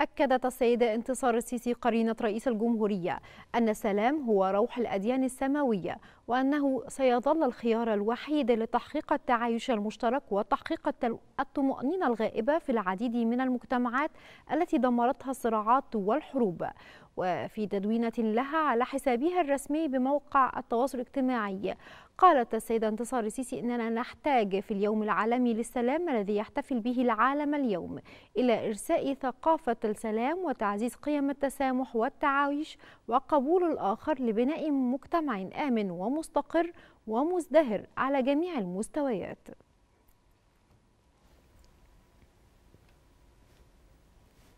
أكد تصعيد انتصار السيسي قرينة رئيس الجمهورية أن السلام هو روح الأديان السماوية وأنه سيظل الخيار الوحيد لتحقيق التعايش المشترك وتحقيق الطمأنينة الغائبة في العديد من المجتمعات التي دمرتها الصراعات والحروب وفي تدوينة لها على حسابها الرسمي بموقع التواصل الاجتماعي قالت السيدة انتصار السيسي أننا نحتاج في اليوم العالمي للسلام الذي يحتفل به العالم اليوم إلى إرساء ثقافة السلام وتعزيز قيم التسامح والتعايش وقبول الآخر لبناء مجتمع آمن ومستقيم مستقر ومزدهر على جميع المستويات